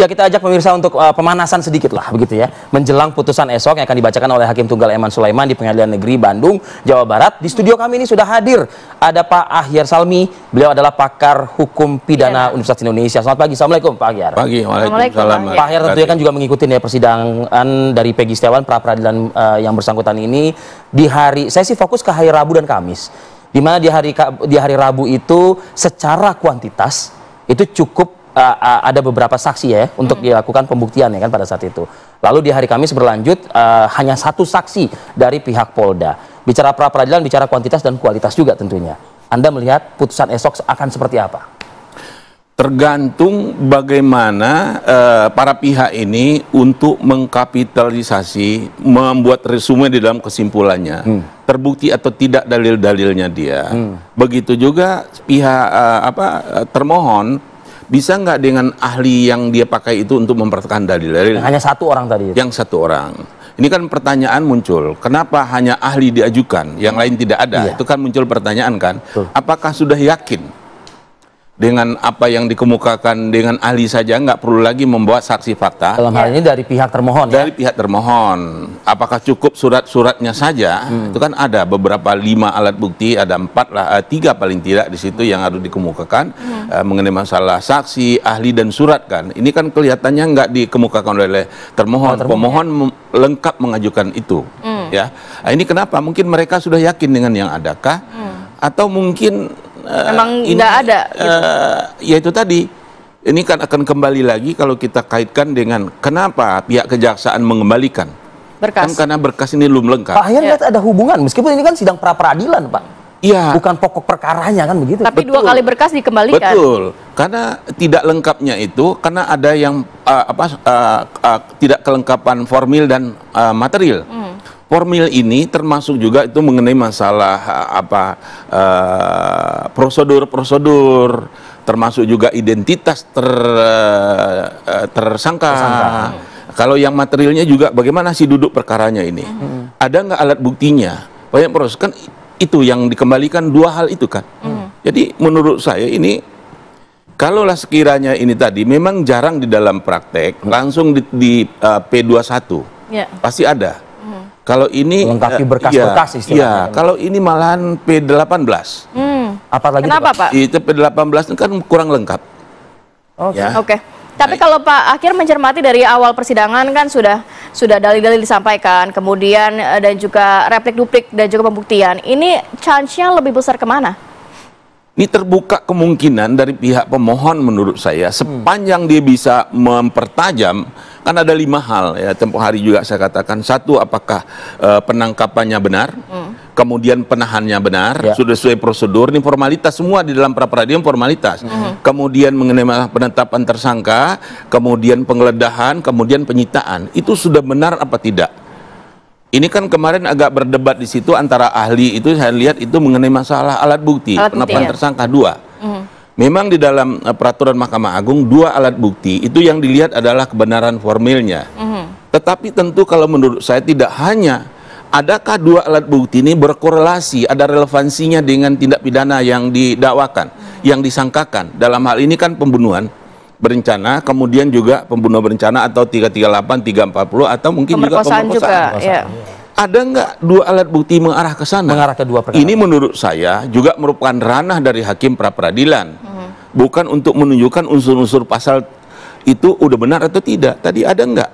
Ya kita ajak pemirsa untuk uh, pemanasan sedikit lah begitu ya. Menjelang putusan esok yang akan dibacakan oleh Hakim Tunggal Eman Sulaiman di Pengadilan Negeri Bandung, Jawa Barat. Di studio kami ini sudah hadir ada Pak Ahyar Salmi. Beliau adalah pakar hukum pidana ya. Universitas Indonesia. Selamat pagi. Assalamualaikum Pak Ahyar. Pagi. Waalaikumsalam. Pak Ahyar tentunya kan juga mengikuti ya persidangan dari Pegi Setiawan pra peradilan uh, yang bersangkutan ini di hari saya sih fokus ke hari Rabu dan Kamis. Di mana di hari di hari Rabu itu secara kuantitas itu cukup uh, ada beberapa saksi ya hmm. untuk dilakukan pembuktian ya kan pada saat itu. Lalu di hari Kamis berlanjut uh, hanya satu saksi dari pihak Polda. Bicara pra peradilan, bicara kuantitas dan kualitas juga tentunya. Anda melihat putusan esok akan seperti apa? Tergantung bagaimana uh, para pihak ini untuk mengkapitalisasi, membuat resume di dalam kesimpulannya. Hmm terbukti atau tidak dalil-dalilnya dia. Hmm. Begitu juga pihak uh, apa termohon bisa nggak dengan ahli yang dia pakai itu untuk mempertahankan dalil-dalil? Hanya satu orang tadi. Itu. Yang satu orang. Ini kan pertanyaan muncul, kenapa hanya ahli diajukan, yang lain tidak ada? Iya. Itu kan muncul pertanyaan kan, Betul. apakah sudah yakin dengan apa yang dikemukakan dengan ahli saja nggak perlu lagi membuat saksi fakta. Dalam hal ya. ini dari pihak termohon. Ya? Dari ya? pihak termohon. Apakah cukup surat-suratnya saja? Hmm. Itu kan ada beberapa lima alat bukti, ada empat lah, eh, tiga paling tidak di situ yang harus dikemukakan hmm. Eh, mengenai masalah saksi, ahli dan surat kan. Ini kan kelihatannya nggak dikemukakan oleh termohon. termohon. Pemohon lengkap mengajukan itu. Hmm. Ya, nah, ini kenapa? Mungkin mereka sudah yakin dengan yang adakah? Hmm. Atau mungkin uh, emang eh, ada gitu. uh, ya itu tadi ini kan akan kembali lagi kalau kita kaitkan dengan kenapa pihak kejaksaan mengembalikan berkas kan karena berkas ini belum lengkap Pak Hayan ya. lihat ada hubungan meskipun ini kan sidang pra peradilan Pak Iya. Bukan pokok perkaranya kan begitu. Tapi Betul. dua kali berkas dikembalikan. Betul. Karena tidak lengkapnya itu karena ada yang uh, apa uh, uh, tidak kelengkapan formil dan uh, material. Hmm formil ini termasuk juga itu mengenai masalah eh, apa eh, prosedur-prosedur termasuk juga identitas ter, eh, tersangka. tersangka. Kalau yang materialnya juga bagaimana sih duduk perkaranya ini? Hmm. hmm. Ada nggak alat buktinya? Banyak proses kan itu yang dikembalikan dua hal itu kan. Hmm. Jadi menurut saya ini kalaulah sekiranya ini tadi memang jarang di dalam praktek langsung di, di uh, P21 yeah. pasti ada kalau ini lengkapi eh, berkas-berkas iya, istilahnya. Iya, kalau ini malahan P18. Hmm. Apalagi Kenapa, Pak? Itu P18 itu kan kurang lengkap. Oke. Okay. Ya. Oke. Okay. Tapi kalau Pak Akhir mencermati dari awal persidangan kan sudah sudah dalil-dalil disampaikan, kemudian eh, dan juga replik duplik dan juga pembuktian. Ini chance-nya lebih besar kemana? Ini terbuka kemungkinan dari pihak pemohon menurut saya hmm. sepanjang dia bisa mempertajam kan ada lima hal ya tempoh hari juga saya katakan satu apakah uh, penangkapannya benar hmm. kemudian penahannya benar ya. sudah sesuai prosedur ini formalitas semua di dalam pra peradilan formalitas hmm. kemudian mengenai penetapan tersangka kemudian penggeledahan kemudian penyitaan itu sudah benar apa tidak ini kan kemarin agak berdebat di situ antara ahli itu saya lihat itu mengenai masalah alat bukti, alat bukti penetapan ya? tersangka dua. Mm. Memang di dalam eh, peraturan Mahkamah Agung dua alat bukti itu yang dilihat adalah kebenaran formilnya. Mm. Tetapi tentu kalau menurut saya tidak hanya adakah dua alat bukti ini berkorelasi, ada relevansinya dengan tindak pidana yang didakwakan, mhm. yang disangkakan. Dalam hal ini kan pembunuhan berencana, kemudian juga pembunuh berencana atau 338, 340 atau mungkin pemerkosaan juga ya. pemerkosaan. Juga, pemerkosaan. Ya ada nggak dua alat bukti mengarah ke sana? Mengarah ke dua perkara. Ini menurut saya juga merupakan ranah dari hakim pra peradilan, hmm. bukan untuk menunjukkan unsur-unsur pasal itu udah benar atau tidak. Tadi ada nggak?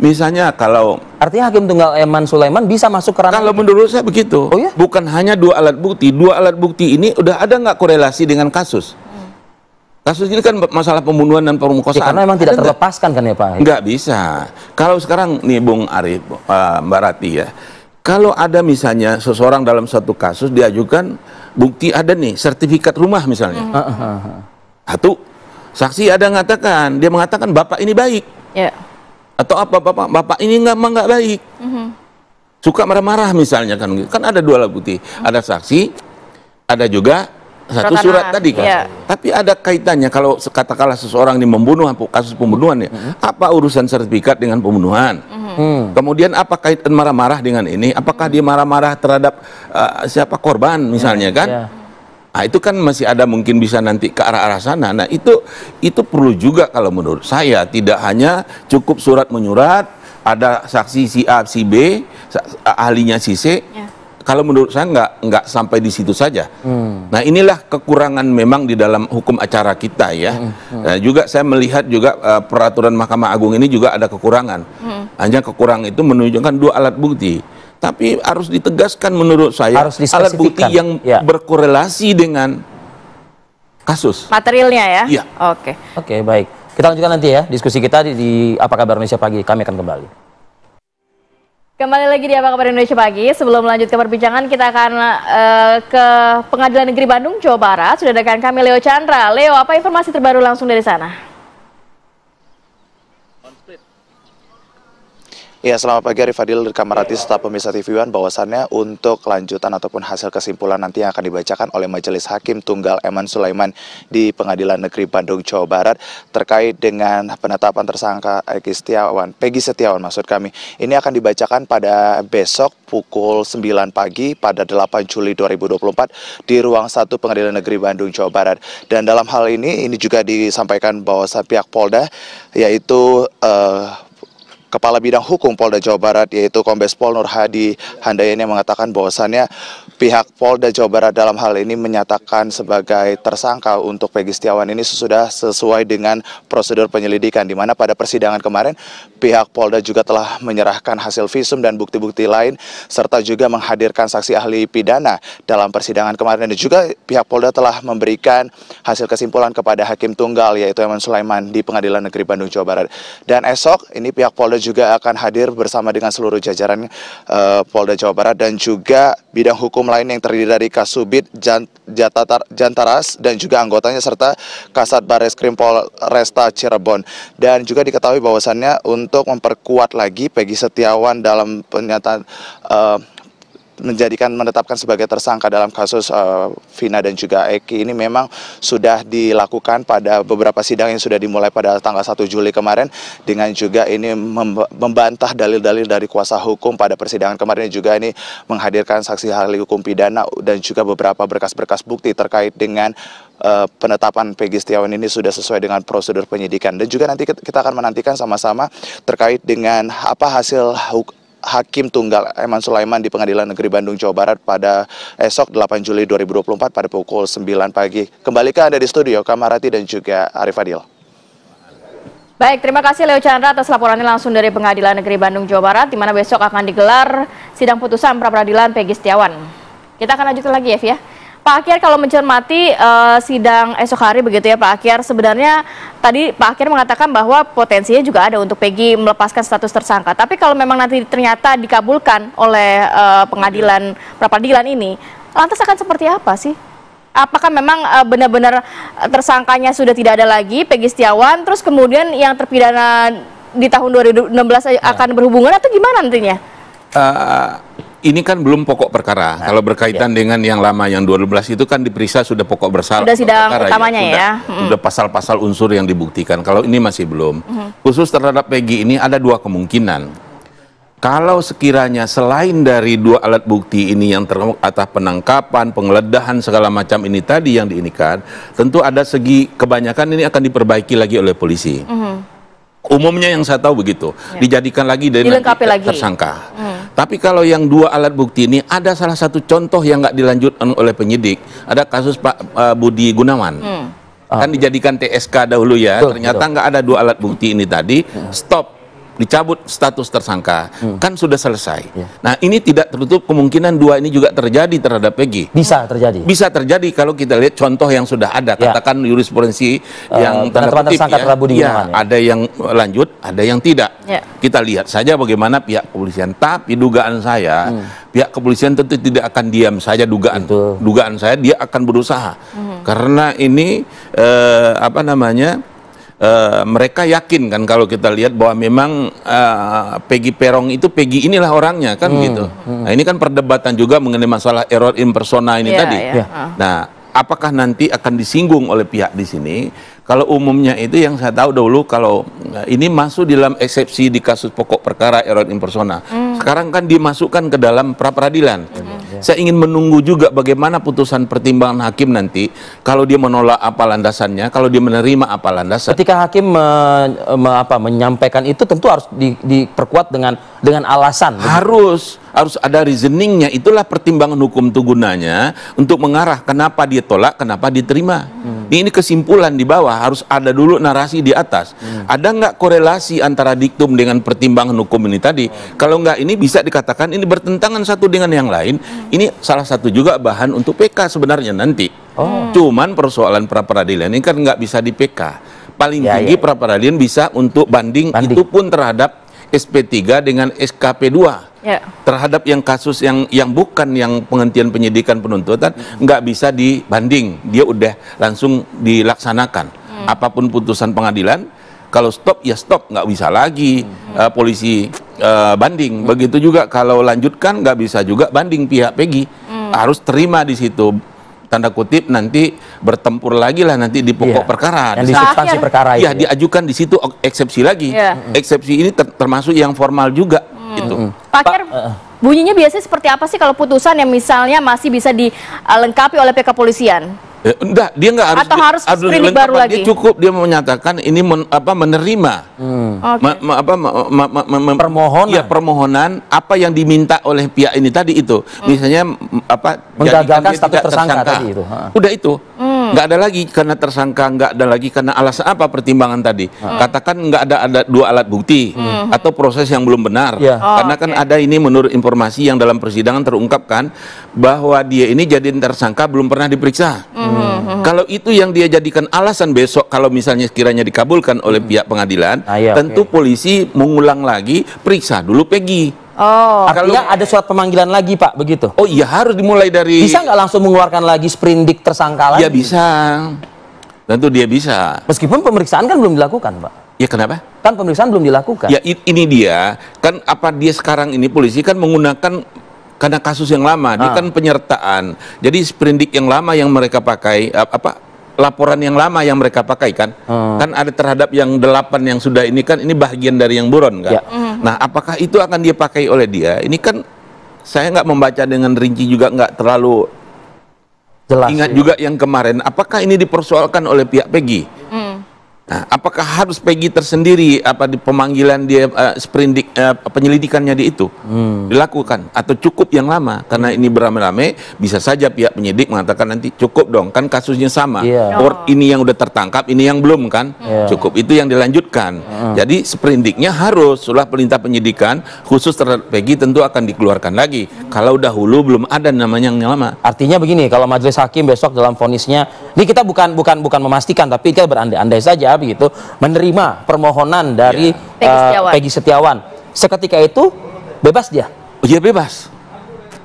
Misalnya kalau artinya hakim tunggal Eman Sulaiman bisa masuk ke ranah kalau itu? menurut saya begitu. Oh ya? Bukan hanya dua alat bukti, dua alat bukti ini udah ada nggak korelasi dengan kasus? Kasus ini kan masalah pembunuhan dan pemerkosaan. Ya, karena memang tidak terlepaskan kan ya Pak? Enggak bisa. Kalau sekarang nih Bung Arif, uh, Mbak Rati ya, kalau ada misalnya seseorang dalam satu kasus diajukan bukti ada nih sertifikat rumah misalnya. Hmm. Ah, ah, ah. Satu saksi ada mengatakan dia mengatakan bapak ini baik. Yeah. Atau apa bapak bapak ini nggak nggak baik. Mm -hmm. Suka marah-marah misalnya kan kan ada dua alat bukti. Ada saksi, ada juga satu surat tadi kan. Ya. Tapi ada kaitannya kalau katakanlah seseorang ini membunuh kasus pembunuhan ya. Mm -hmm. Apa urusan sertifikat dengan pembunuhan? Mm -hmm. Kemudian apa kaitan marah-marah dengan ini? Apakah -hmm. dia marah-marah terhadap uh, siapa korban misalnya kan? Yeah. Nah, itu kan masih ada mungkin bisa nanti ke arah-arah sana. Nah, itu itu perlu juga kalau menurut saya tidak hanya cukup surat menyurat ada saksi si A si B ahlinya si C kalau menurut saya nggak nggak sampai di situ saja. Hmm. Nah inilah kekurangan memang di dalam hukum acara kita ya. Hmm. Hmm. Nah, juga saya melihat juga uh, peraturan Mahkamah Agung ini juga ada kekurangan. Hmm. Hanya kekurangan itu menunjukkan dua alat bukti. Tapi harus ditegaskan menurut saya harus alat bukti yang ya. berkorelasi dengan kasus. Materialnya ya. Iya. Oke. Okay. Oke okay, baik. Kita lanjutkan nanti ya diskusi kita di, di apa kabar Indonesia pagi. Kami akan kembali. Kembali lagi di Apa Kabar Indonesia Pagi. Sebelum melanjutkan ke perbincangan, kita akan uh, ke Pengadilan Negeri Bandung, Jawa Barat. Sudah ada kan kami Leo Chandra. Leo, apa informasi terbaru langsung dari sana? Ya, selamat pagi Arif Fadil, Kamarati serta pemirsa TV One. Bahwasannya untuk lanjutan ataupun hasil kesimpulan nanti yang akan dibacakan oleh Majelis Hakim Tunggal Eman Sulaiman di Pengadilan Negeri Bandung, Jawa Barat terkait dengan penetapan tersangka Eki Setiawan, Peggy Setiawan maksud kami. Ini akan dibacakan pada besok pukul 9 pagi pada 8 Juli 2024 di ruang 1 Pengadilan Negeri Bandung, Jawa Barat. Dan dalam hal ini, ini juga disampaikan bahwa pihak Polda yaitu uh, Kepala Bidang Hukum Polda Jawa Barat yaitu Kombes Pol Nur Hadi Handayani mengatakan bahwasannya pihak Polda Jawa Barat dalam hal ini menyatakan sebagai tersangka untuk Pegi Setiawan ini sudah sesuai dengan prosedur penyelidikan di mana pada persidangan kemarin pihak Polda juga telah menyerahkan hasil visum dan bukti-bukti lain serta juga menghadirkan saksi ahli pidana dalam persidangan kemarin dan juga pihak Polda telah memberikan hasil kesimpulan kepada hakim tunggal yaitu Eman Sulaiman di Pengadilan Negeri Bandung Jawa Barat. Dan esok ini pihak Polda juga akan hadir bersama dengan seluruh jajaran uh, Polda Jawa Barat dan juga bidang hukum lain yang terdiri dari Kasubit Jantaras dan juga anggotanya serta Kasat Bareskrim Polresta Cirebon. Dan juga diketahui bahwasannya untuk memperkuat lagi Peggy Setiawan dalam pernyataan uh, menjadikan menetapkan sebagai tersangka dalam kasus uh, Vina dan juga Eki ini memang sudah dilakukan pada beberapa sidang yang sudah dimulai pada tanggal 1 Juli kemarin dengan juga ini membantah dalil-dalil dari kuasa hukum pada persidangan kemarin juga ini menghadirkan saksi ahli hukum pidana dan juga beberapa berkas-berkas bukti terkait dengan Uh, penetapan Peggy Setiawan ini sudah sesuai dengan prosedur penyidikan dan juga nanti kita akan menantikan sama-sama terkait dengan apa hasil Hakim Tunggal Eman Sulaiman di Pengadilan Negeri Bandung Jawa Barat pada esok 8 Juli 2024 pada pukul 9 pagi. Kembali ke Anda di studio Kamarati dan juga Arif Adil. Baik, terima kasih Leo Chandra atas laporannya langsung dari Pengadilan Negeri Bandung Jawa Barat di mana besok akan digelar sidang putusan pra peradilan Peggy Setiawan. Kita akan lanjutkan lagi ya, Fia. Pak akhir kalau mencermati uh, sidang esok hari begitu ya Pak akhir sebenarnya tadi Pak akhir mengatakan bahwa potensinya juga ada untuk Peggy melepaskan status tersangka. Tapi kalau memang nanti ternyata dikabulkan oleh uh, pengadilan peradilan ini, lantas akan seperti apa sih? Apakah memang eh, benar-benar tersangkanya sudah tidak ada lagi Peggy Setiawan, terus kemudian yang terpidana di tahun 2016 ya. akan berhubungan atau gimana nantinya? Uh, ini kan belum pokok perkara. Nah, Kalau berkaitan ya. dengan yang lama yang 12 itu kan diperiksa sudah pokok bersalah. Sudah sidang perkara, ya. utamanya ya. Sudah, ya. sudah pasal-pasal unsur yang dibuktikan. Kalau ini masih belum. Hmm. Khusus terhadap Peggy ini ada dua kemungkinan. Kalau sekiranya selain dari dua alat bukti ini yang termasuk atas penangkapan, penggeledahan segala macam ini tadi yang diinikan, tentu ada segi kebanyakan ini akan diperbaiki lagi oleh polisi. Mm -hmm. Umumnya yang saya tahu begitu, ya. dijadikan lagi dari tersangka. lagi. tersangka. Mm -hmm. Tapi kalau yang dua alat bukti ini ada salah satu contoh yang nggak dilanjutkan oleh penyidik. Ada kasus Pak uh, Budi Gunawan. Hmm. Kan dijadikan TSK dahulu ya. Betul, Ternyata nggak ada dua alat bukti ini tadi. Hmm. Stop dicabut status tersangka hmm. kan sudah selesai. Ya. Nah ini tidak tertutup kemungkinan dua ini juga terjadi terhadap Peggy. Bisa terjadi. Bisa terjadi kalau kita lihat contoh yang sudah ada. Ya. Katakan jurisprudensi uh, yang eh, tanda tersangka ya, ya, ya, ada yang lanjut, ada yang tidak. Ya. Kita lihat saja bagaimana pihak kepolisian. Tapi dugaan saya hmm. pihak kepolisian tentu tidak akan diam saja dugaan. Itu. Dugaan saya dia akan berusaha hmm. karena ini eh, apa namanya? uh, mereka yakin kan kalau kita lihat bahwa memang uh, Peggy Perong itu Peggy inilah orangnya kan hmm, gitu. Hmm. Nah ini kan perdebatan juga mengenai masalah error impersona ini yeah, tadi. Yeah. Iya. Iya. Nah apakah nanti akan disinggung oleh pihak di sini? Kalau umumnya itu yang saya tahu dulu kalau eh, ini masuk di dalam eksepsi di kasus pokok perkara error impersona. Hmm. Sekarang kan dimasukkan ke dalam pra peradilan. Hmm. Iya. Saya ingin menunggu juga bagaimana putusan pertimbangan hakim nanti kalau dia menolak apa landasannya, kalau dia menerima apa landasan. Ketika hakim me, me, apa, menyampaikan itu tentu harus di, diperkuat dengan dengan alasan. Harus begitu. harus ada reasoningnya. Itulah pertimbangan hukum itu gunanya untuk mengarah kenapa dia tolak, kenapa diterima. Hmm ini kesimpulan di bawah harus ada dulu narasi di atas. Hmm. Ada nggak korelasi antara diktum dengan pertimbangan hukum ini tadi? Hmm. Kalau nggak ini bisa dikatakan ini bertentangan satu dengan yang lain. Hmm. Ini salah satu juga bahan untuk PK sebenarnya nanti. Oh. Cuman persoalan pra peradilan ini kan nggak bisa di PK. Paling ya, tinggi ya. pra peradilan bisa untuk banding, banding itu pun terhadap SP3 dengan SKP2 ya. terhadap yang kasus yang yang bukan yang penghentian penyidikan penuntutan nggak hmm. bisa dibanding dia udah langsung dilaksanakan hmm. apapun putusan pengadilan kalau stop ya stop nggak bisa lagi hmm. uh, polisi uh, banding hmm. begitu juga kalau lanjutkan nggak bisa juga banding pihak Pegi hmm. harus terima di situ tanda kutip nanti bertempur lagi lah nanti di pokok yeah. perkara yang di substansi perkara ya, ya diajukan di situ eksepsi lagi yeah. eksepsi ini termasuk yang formal juga gitu. Pak Ker, eh, eh. bunyinya biasanya seperti apa sih kalau putusan yang misalnya masih bisa dilengkapi oleh pihak kepolisian? Eh, enggak, dia enggak harus atau harus harus baru lagi. Dia cukup dia menyatakan ini men, apa menerima. Hmm. Okay. Ma, ma, apa ma, ma, ma, permohonan. Ya, permohonan apa yang diminta oleh pihak ini tadi itu. Hmm. Misalnya apa menggagalkan status tersangka, tersangka tadi itu. Ha. Udah itu. Hmm. Hmm. nggak ada lagi karena tersangka nggak ada lagi karena alasan apa pertimbangan tadi hmm. katakan nggak ada ada dua alat bukti hmm. atau proses yang belum benar ya. oh, karena kan okay. ada ini menurut informasi yang dalam persidangan terungkapkan bahwa dia ini jadi tersangka belum pernah diperiksa hmm. hmm, hmm kalau itu yang dia jadikan alasan besok kalau misalnya kiranya dikabulkan oleh pihak pengadilan nah, ya, tentu okay. polisi mengulang lagi periksa dulu Peggy Oh, artinya kalau, ada surat pemanggilan lagi Pak, begitu? Oh iya harus dimulai dari. Bisa nggak langsung mengeluarkan lagi sprindik tersangka lagi? Ya bisa, tentu dia bisa. Meskipun pemeriksaan kan belum dilakukan Pak. Ya kenapa? Kan pemeriksaan belum dilakukan. Ya ini dia, kan apa dia sekarang ini polisi kan menggunakan karena kasus yang lama, ah. dia kan penyertaan. Jadi sprindik yang lama yang mereka pakai apa laporan yang lama yang mereka pakai kan hmm. kan ada terhadap yang delapan yang sudah ini kan ini bagian dari yang buron kan ya. Hmm. nah apakah itu akan dia pakai oleh dia ini kan saya nggak membaca dengan rinci juga nggak terlalu Jelas, ingat ya. juga yang kemarin apakah ini dipersoalkan oleh pihak Peggy hmm. nah apakah harus Peggy tersendiri apa di pemanggilan dia uh, sprindik eh, penyelidikannya di itu hmm. dilakukan atau cukup yang lama karena ini beramai-ramai bisa saja pihak penyidik mengatakan nanti cukup dong kan kasusnya sama yeah. or ini yang udah tertangkap ini yang belum kan yeah. cukup itu yang dilanjutkan hmm. jadi seperindiknya harus setelah perintah penyidikan khusus terhadap Peggy tentu akan dikeluarkan lagi hmm. kalau dahulu belum ada namanya yang lama artinya begini kalau majelis hakim besok dalam fonisnya ini kita bukan bukan bukan memastikan tapi kita berandai-andai saja begitu menerima permohonan dari yeah Eh, Setiawan. Peggy Setiawan. Seketika itu bebas dia. Oh, iya bebas.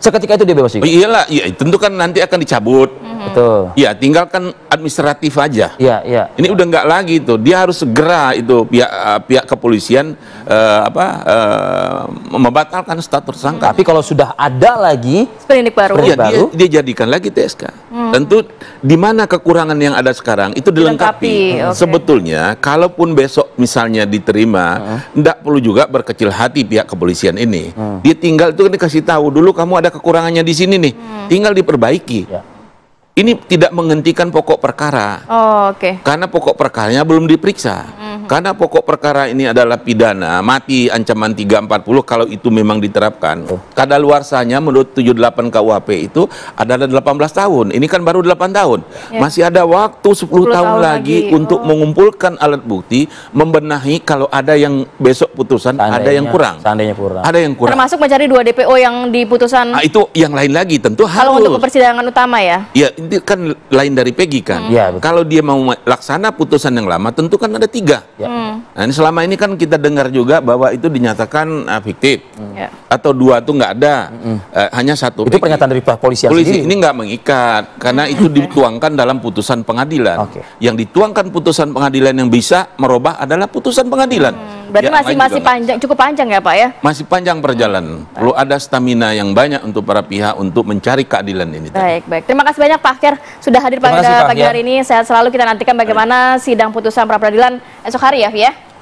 Seketika itu dia bebas juga. Oh, iyalah, ya, tentu kan nanti akan dicabut. Mm-hmm. Iya, tinggalkan administratif aja. Iya, iya. Ini udah nggak lagi itu. Dia harus segera itu pihak eh, pihak kepolisian uh, apa uh, membatalkan status tersangka. Tapi kalau sudah ada lagi sprindik baru, sprindik iya, baru dia, dia jadikan lagi TSK. Mm. Tentu di mana kekurangan yang ada sekarang itu dilengkapi. dilengkapi. Okay. Sebetulnya kalaupun besok misalnya diterima, tidak uh perlu juga berkecil hati pihak kepolisian ini. Uh Dia tinggal itu kan dikasih tahu dulu kamu ada kekurangannya di sini nih, uh tinggal diperbaiki. Yeah ini tidak menghentikan pokok perkara. Oh, oke. Okay. Karena pokok perkaranya belum diperiksa. Mm-hmm. Karena pokok perkara ini adalah pidana, mati ancaman 340 kalau itu memang diterapkan. Oh. luarsanya menurut 78 KUHP itu adalah 18 tahun. Ini kan baru 8 tahun. Yeah. Masih ada waktu 10, 10 tahun, tahun lagi, lagi. untuk oh. mengumpulkan alat bukti, membenahi kalau ada yang besok putusan seandainya, ada yang kurang. Seandainya kurang. Ada yang kurang. Termasuk mencari dua DPO yang di putusan. Nah, itu yang lain lagi tentu kalau harus. Kalau untuk persidangan utama ya. Iya kan lain dari Peggy kan. Hmm. Ya, Kalau dia mau laksana putusan yang lama, tentu kan ada tiga. Ya. Hmm. Nah, ini selama ini kan kita dengar juga bahwa itu dinyatakan uh, fiktif hmm. Ya. atau dua itu nggak ada, hmm. uh, hanya satu. Itu Peggy. pernyataan dari polisi. Polisi sendiri. ini nggak mengikat karena itu dituangkan dalam putusan pengadilan. Okay. Yang dituangkan putusan pengadilan yang bisa merubah adalah putusan pengadilan. Hmm. Ya, Berarti ya, masih masih panjang, cukup panjang ya Pak ya? Masih panjang perjalanan. Hmm. Perlu ada stamina yang banyak untuk para pihak untuk mencari keadilan ini. Baik, tadi. baik. Terima kasih banyak Pak. Akhir sudah hadir pada pagi ya. hari ini. Sehat selalu kita nantikan bagaimana sidang putusan pra peradilan esok hari ya, Fia.